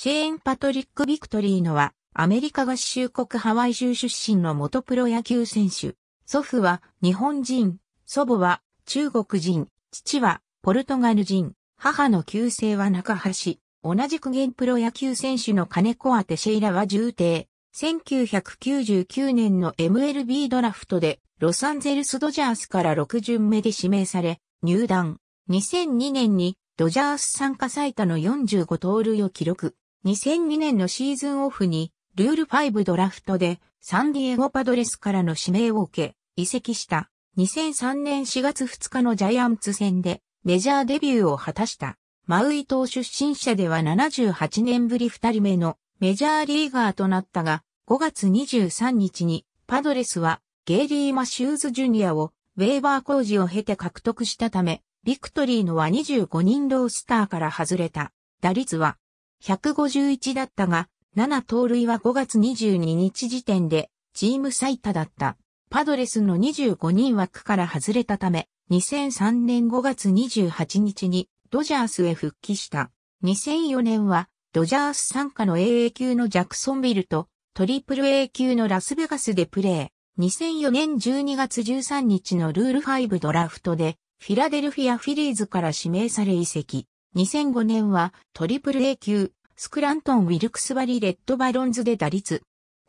シェーン・パトリック・ビクトリーノは、アメリカ合衆国ハワイ州出身の元プロ野球選手。祖父は日本人、祖母は中国人、父はポルトガル人、母の旧姓は中橋。同じく現プロ野球選手の金子アテシェイラは重帝。1999年の MLB ドラフトでロサンゼルスドジャースから6巡目で指名され、入団。2002年にドジャース参加最多の45盗塁を記録。2002年のシーズンオフに、ルール5ドラフトで、サンディエゴパドレスからの指名を受け、移籍した。2003年4月2日のジャイアンツ戦で、メジャーデビューを果たした。マウイ島出身者では78年ぶり2人目のメジャーリーガーとなったが、5月23日にパドレスはゲイリー・マシューズ・ジュニアをウェーバー工事を経て獲得したため、ビクトリーのは25人ロースターから外れた。打率は151だったが、7盗塁は5月22日時点でチーム最多だった。パドレスの25人枠から外れたため、2003年5月28日にドジャースへ復帰した。2004年はドジャース参加の AA 級のジャクソンビルとトリプル A 級のラスベガスでプレー。2004年12月13日のルール5ドラフトでフィラデルフィアフィリーズから指名され移籍。2005年はトリプル A 級、スクラントン・ウィルクスバリ・レッドバロンズで打率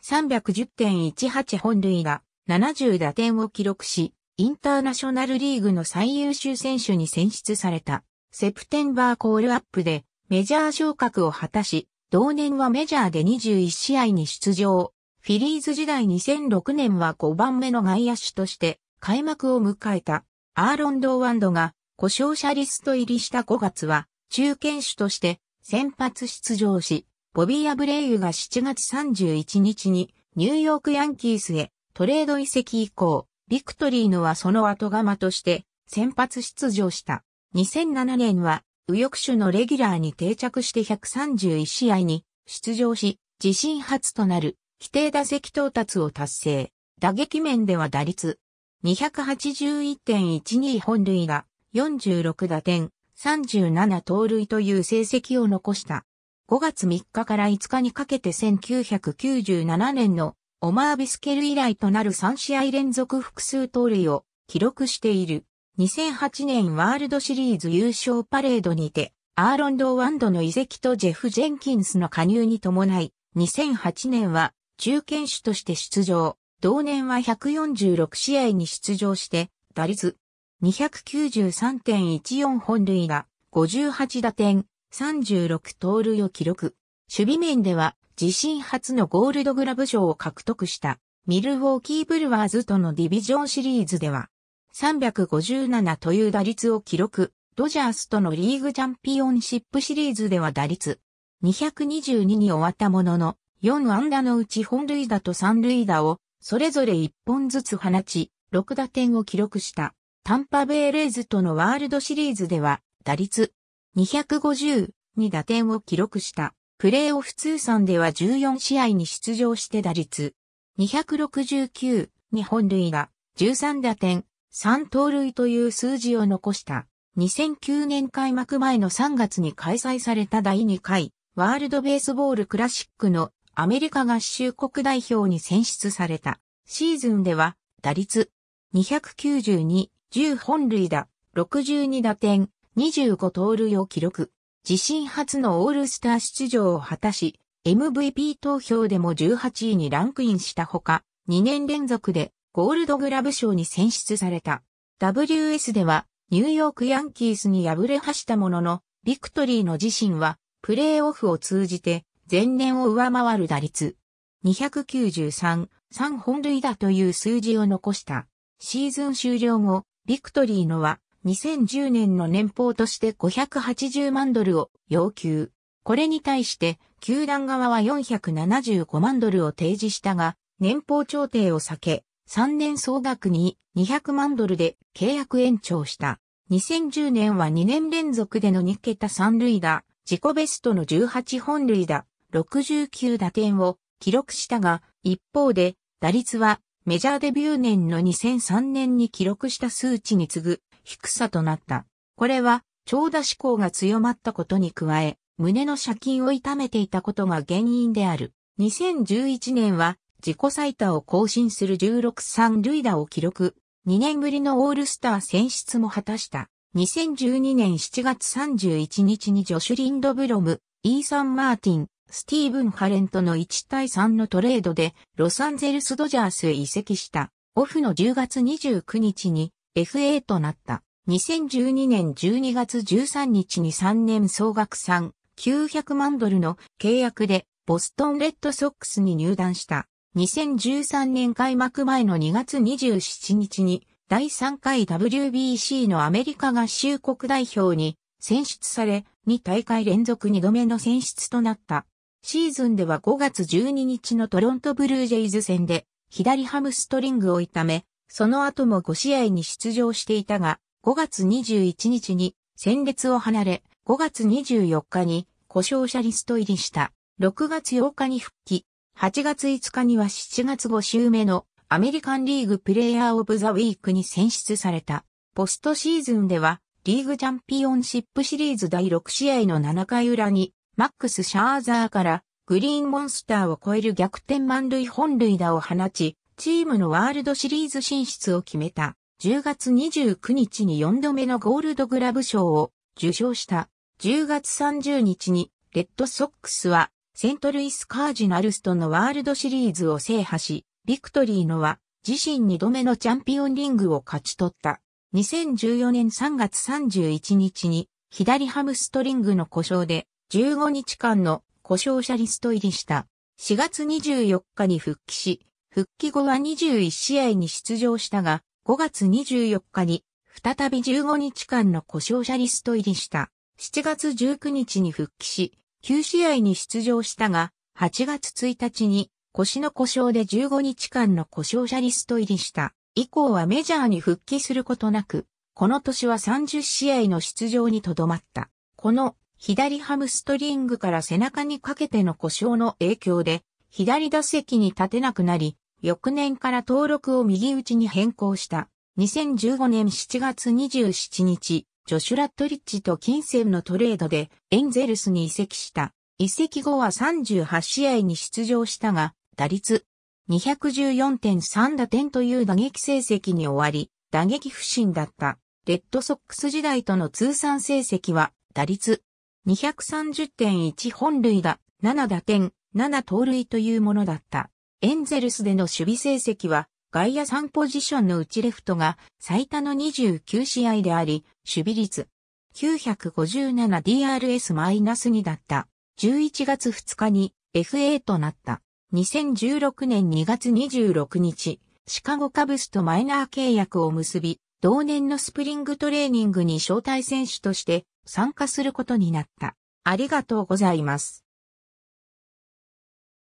310.18本塁打、70打点を記録し、インターナショナルリーグの最優秀選手に選出された、セプテンバーコールアップでメジャー昇格を果たし、同年はメジャーで21試合に出場。フィリーズ時代2006年は5番目の外野手として開幕を迎えたアーロン・ドーワンドが故障者リスト入りした5月は中堅手として先発出場し、ボビー・アブレイユが7月31日にニューヨークヤンキースへトレード移籍以降、ビクトリーノはその後釜として先発出場した。2007年は右翼手のレギュラーに定着して131試合に出場し、自身初となる規定打席到達を達成。打撃面では打率281.12本塁打、46打点、37盗塁という成績を残した。5月3日から5日にかけて1997年のオマー・ビスケル以来となる3試合連続複数盗塁を記録している。2008年ワールドシリーズ優勝パレードにて、アーロン・ドワンドの遺跡とジェフ・ジェンキンスの加入に伴い、2008年は中堅手として出場。同年は146試合に出場して、打率293.14本塁打、58打点、36盗塁を記録。守備面では自身初のゴールドグラブ賞を獲得したミルウォーキーブルワーズとのディビジョンシリーズでは357という打率を記録。ドジャースとのリーグチャンピオンシップシリーズでは打率222に終わったものの4安打のうち本塁打と三塁打をそれぞれ1本ずつ放ち6打点を記録した。タンパベイレイズとのワールドシリーズでは、打率250に打点を記録した。プレイオフ通算では14試合に出場して打率269に本塁打13打点3盗塁という数字を残した。2009年開幕前の3月に開催された第2回ワールドベースボールクラシックのアメリカ合衆国代表に選出された。シーズンでは打率292 10本塁打、62打点、25盗塁を記録。自身初のオールスター出場を果たし、MVP 投票でも18位にランクインしたほか、2年連続でゴールドグラブ賞に選出された。WS ではニューヨークヤンキースに敗れはしたものの、ビクトリーの自身はプレーオフを通じて前年を上回る打率293、3本塁打という数字を残した。シーズン終了後、ビクトリーノは2010年の年俸として580万ドルを要求。これに対して、球団側は475万ドルを提示したが、年俸調停を避け、3年総額に200万ドルで契約延長した。2010年は2年連続での2桁三塁打、自己ベストの18本塁打、69打点を記録したが、一方で打率はメジャーデビュー年の2003年に記録した数値に次ぐ低さとなった。これは、長打志向が強まったことに加え、胸の借金を痛めていたことが原因である。2011年は、自己最多を更新する16三塁打を記録。2年ぶりのオールスター選出も果たした。2012年7月31日にジョシュ・リンドブロム、イーサン・マーティン、スティーブン・ハレントの1対3のトレードでロサンゼルス・ドジャースへ移籍したオフの10月29日に FA となった。2012年12月13日に3年総額3、900万ドルの契約でボストンレッドソックスに入団した。2013年開幕前の2月27日に第3回 WBC のアメリカ合衆国代表に選出され、2大会連続2度目の選出となった。シーズンでは5月12日のトロントブルージェイズ戦で左ハムストリングを痛め、その後も5試合に出場していたが、5月21日に戦列を離れ、5月24日に故障者リスト入りした。6月8日に復帰。8月5日には7月5週目のアメリカンリーグプレイヤーオブザウィークに選出された。ポストシーズンではリーグチャンピオンシップシリーズ第6試合の7回裏にマックス・シャーザーからグリーンモンスターを超える逆転満塁本塁打を放ち、チームのワールドシリーズ進出を決めた。10月29日に4度目のゴールドグラブ賞を受賞した。10月30日にレッドソックスはセントルイスカージナルスとのワールドシリーズを制覇し、ビクトリーノは自身2度目のチャンピオンリングを勝ち取った。2014年3月31日に左ハムストリングの故障で15日間の故障者リスト入りした。4月24日に復帰し、復帰後は21試合に出場したが、5月24日に再び15日間の故障者リスト入りした。7月19日に復帰し、9試合に出場したが、8月1日に腰の故障で15日間の故障者リスト入りした。以降はメジャーに復帰することなく、この年は30試合の出場にとどまった。この左ハムストリングから背中にかけての故障の影響で、左打席に立てなくなり、翌年から登録を右打ちに変更した。2015年7月27日、ジョシュラ・トリッチと金銭のトレードでエンゼルスに移籍した。移籍後は38試合に出場したが、打率214.3打点という打撃成績に終わり、打撃不振だった。レッドソックス時代との通算成績は打率230.1本塁打、7打点、7盗塁というものだった。エンゼルスでの守備成績は、外野3ポジションのうちレフトが最多の29試合であり、守備率 957DRS-2 だった。11月2日に FA となった。2016年2月26日、シカゴカブスとマイナー契約を結び、同年のスプリングトレーニングに招待選手として参加することになった。ありがとうございます。